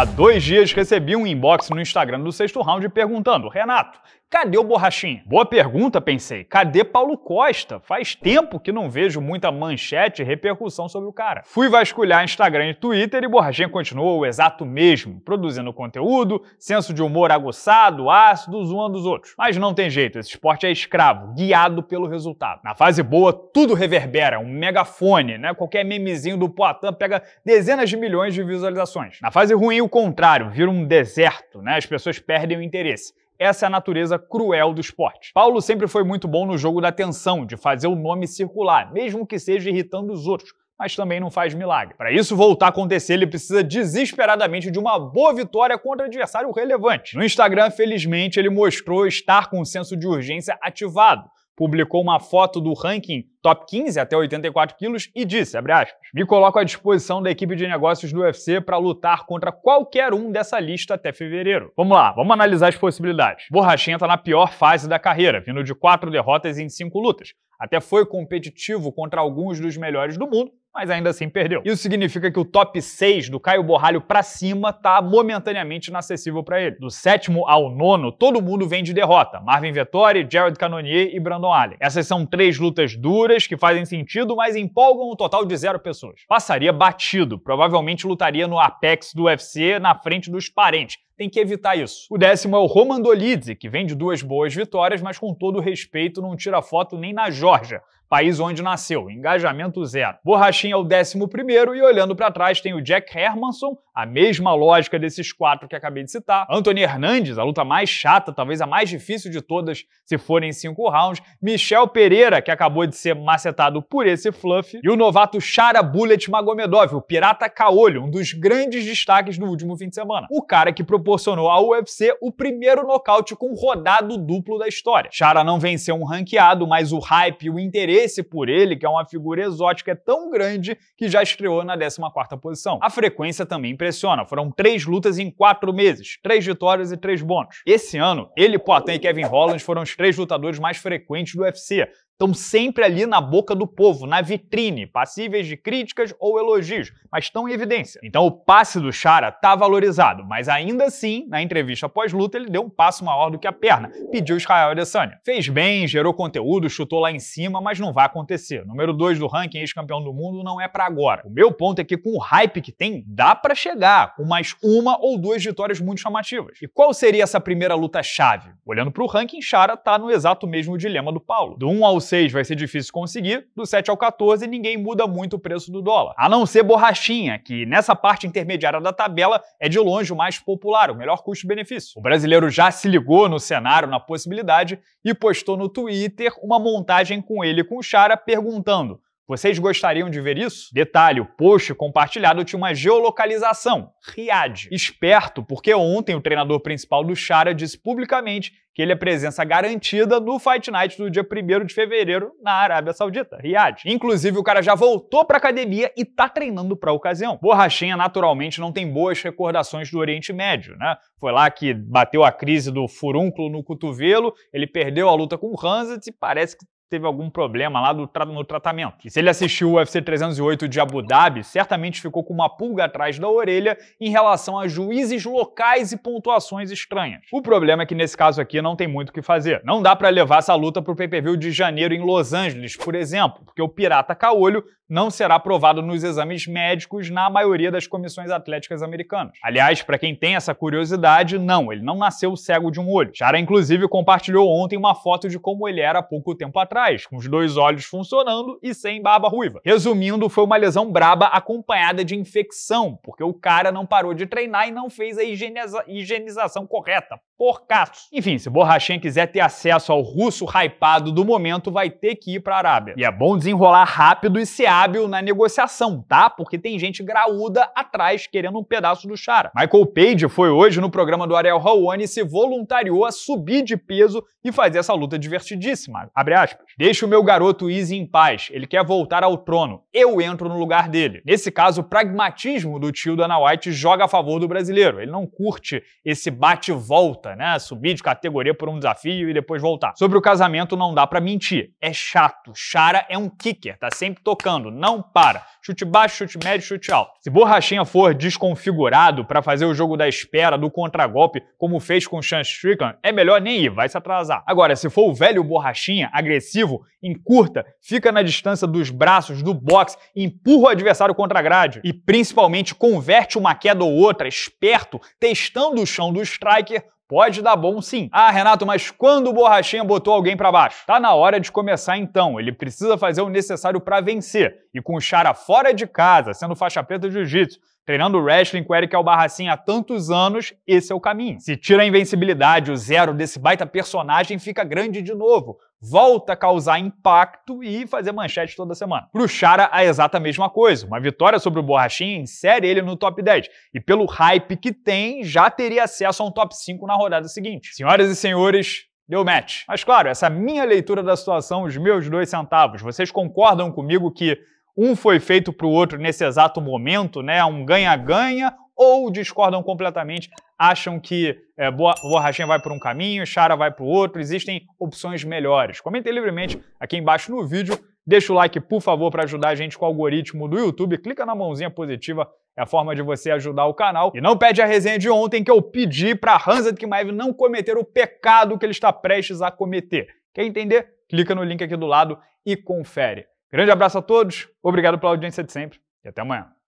Há dois dias recebi um inbox no Instagram do sexto round perguntando: Renato, Cadê o Borrachinha? Boa pergunta, pensei. Cadê Paulo Costa? Faz tempo que não vejo muita manchete e repercussão sobre o cara. Fui vasculhar Instagram e Twitter e Borrachinha continuou o exato mesmo, produzindo conteúdo, senso de humor aguçado, ácido, zoando os outros. Mas não tem jeito, esse esporte é escravo, guiado pelo resultado. Na fase boa, tudo reverbera, um megafone, né? Qualquer memezinho do Poitin pega dezenas de milhões de visualizações. Na fase ruim, o contrário, vira um deserto, né? As pessoas perdem o interesse. Essa é a natureza cruel do esporte. Paulo sempre foi muito bom no jogo da tensão, de fazer o nome circular, mesmo que seja irritando os outros mas também não faz milagre. Para isso voltar a acontecer, ele precisa desesperadamente de uma boa vitória contra adversário relevante. No Instagram, felizmente, ele mostrou estar com o senso de urgência ativado, publicou uma foto do ranking top 15 até 84 quilos e disse, abre aspas, me coloco à disposição da equipe de negócios do UFC para lutar contra qualquer um dessa lista até fevereiro. Vamos lá, vamos analisar as possibilidades. Borrachinha está na pior fase da carreira, vindo de quatro derrotas em cinco lutas. Até foi competitivo contra alguns dos melhores do mundo, mas ainda assim perdeu. Isso significa que o top 6 do Caio Borralho para cima tá momentaneamente inacessível para ele. Do sétimo ao nono, todo mundo vem de derrota. Marvin Vettori, Jared Cannonier e Brandon Allen. Essas são três lutas duras que fazem sentido, mas empolgam um total de zero pessoas. Passaria batido, provavelmente lutaria no Apex do UFC na frente dos parentes tem que evitar isso. O décimo é o Roman Dolidze, que vem de duas boas vitórias, mas com todo respeito não tira foto nem na Georgia, país onde nasceu. Engajamento zero. Borrachinha é o décimo primeiro e olhando para trás tem o Jack Hermanson, a mesma lógica desses quatro que acabei de citar. Anthony Hernandes, a luta mais chata, talvez a mais difícil de todas, se forem cinco rounds. Michel Pereira, que acabou de ser macetado por esse fluff. E o novato Shara Bullet Magomedov, o pirata caolho, um dos grandes destaques do último fim de semana. O cara que proporcionou ao UFC o primeiro nocaute com rodado duplo da história. Shara não venceu um ranqueado, mas o hype e o interesse por ele, que é uma figura exótica, é tão grande que já estreou na 14ª posição. A frequência também presente impressiona. Foram três lutas em quatro meses, três vitórias e três bônus. Esse ano, ele, Poitin e Kevin Holland foram os três lutadores mais frequentes do UFC, estão sempre ali na boca do povo, na vitrine, passíveis de críticas ou elogios, mas estão em evidência. Então o passe do Chara está valorizado, mas ainda assim, na entrevista pós-luta, ele deu um passo maior do que a perna, pediu Israel Adesanya. Fez bem, gerou conteúdo, chutou lá em cima, mas não vai acontecer. Número 2 do ranking, ex-campeão do mundo, não é para agora. O meu ponto é que com o hype que tem, dá para chegar com mais uma ou duas vitórias muito chamativas. E qual seria essa primeira luta-chave? Olhando para o ranking, Chara tá no exato mesmo dilema do Paulo. Do 1 um ao 6 vai ser difícil conseguir, do 7 ao 14 ninguém muda muito o preço do dólar. A não ser borrachinha, que nessa parte intermediária da tabela é de longe o mais popular, o melhor custo-benefício. O brasileiro já se ligou no cenário, na possibilidade, e postou no Twitter uma montagem com ele e com o Chara perguntando vocês gostariam de ver isso? Detalhe, o post compartilhado tinha uma geolocalização, Riad. Esperto, porque ontem o treinador principal do Chara disse publicamente que ele é presença garantida no Fight Night do dia 1 de fevereiro na Arábia Saudita, Riad. Inclusive, o cara já voltou pra academia e tá treinando pra ocasião. Borrachinha, naturalmente, não tem boas recordações do Oriente Médio, né? Foi lá que bateu a crise do furúnculo no cotovelo, ele perdeu a luta com o Hanset e parece que teve algum problema lá tra no tratamento. E se ele assistiu o UFC 308 de Abu Dhabi, certamente ficou com uma pulga atrás da orelha em relação a juízes locais e pontuações estranhas. O problema é que nesse caso aqui não tem muito o que fazer. Não dá para levar essa luta pro pay-per-view de janeiro em Los Angeles, por exemplo, porque o pirata caolho não será aprovado nos exames médicos na maioria das comissões atléticas americanas. Aliás, para quem tem essa curiosidade, não, ele não nasceu cego de um olho. Chara inclusive compartilhou ontem uma foto de como ele era há pouco tempo atrás com os dois olhos funcionando e sem barba ruiva. Resumindo, foi uma lesão braba acompanhada de infecção, porque o cara não parou de treinar e não fez a higienização correta. Porcaço. Enfim, se Borrachinha quiser ter acesso ao russo hypado do momento, vai ter que ir para a Arábia. E é bom desenrolar rápido e ser hábil na negociação, tá? Porque tem gente graúda atrás querendo um pedaço do chara. Michael Page foi hoje no programa do Ariel Raoni e se voluntariou a subir de peso e fazer essa luta divertidíssima. Abre aspas. Deixa o meu garoto Easy em paz, ele quer voltar ao trono. Eu entro no lugar dele. Nesse caso, o pragmatismo do tio Dana White joga a favor do brasileiro. Ele não curte esse bate-volta, né? Subir de categoria por um desafio e depois voltar. Sobre o casamento, não dá para mentir. É chato. Chara é um kicker, tá sempre tocando, não para. Chute baixo, chute médio, chute alto. Se Borrachinha for desconfigurado para fazer o jogo da espera, do contragolpe, como fez com Sean Strickland, é melhor nem ir, vai se atrasar. Agora, se for o velho Borrachinha, agressivo, agressivo, encurta, fica na distância dos braços, do boxe, empurra o adversário contra a grade e principalmente converte uma queda ou outra, esperto, testando o chão do striker Pode dar bom sim. Ah, Renato, mas quando o Borrachinha botou alguém para baixo? Tá na hora de começar então. Ele precisa fazer o necessário para vencer. E com o Chara fora de casa, sendo faixa preta de jiu-jitsu, treinando wrestling com o Eric Albarracin há tantos anos, esse é o caminho. Se tira a invencibilidade, o zero desse baita personagem fica grande de novo volta a causar impacto e fazer manchete toda semana. Pro Chara, a é exata mesma coisa. Uma vitória sobre o Borrachinha insere ele no top 10. E pelo hype que tem, já teria acesso a um top 5 na rodada seguinte. Senhoras e senhores, deu match. Mas claro, essa é minha leitura da situação, os meus dois centavos. Vocês concordam comigo que um foi feito para o outro nesse exato momento, né? Um ganha-ganha ou discordam completamente, acham que é, Borrachinha vai por um caminho, Chara vai para o outro, existem opções melhores. Comentem livremente aqui embaixo no vídeo, deixa o like, por favor, para ajudar a gente com o algoritmo do YouTube, clica na mãozinha positiva, é a forma de você ajudar o canal. E não pede a resenha de ontem que eu pedi para Hansa Kimaev não cometer o pecado que ele está prestes a cometer. Quer entender? Clica no link aqui do lado e confere. Grande abraço a todos, obrigado pela audiência de sempre e até amanhã.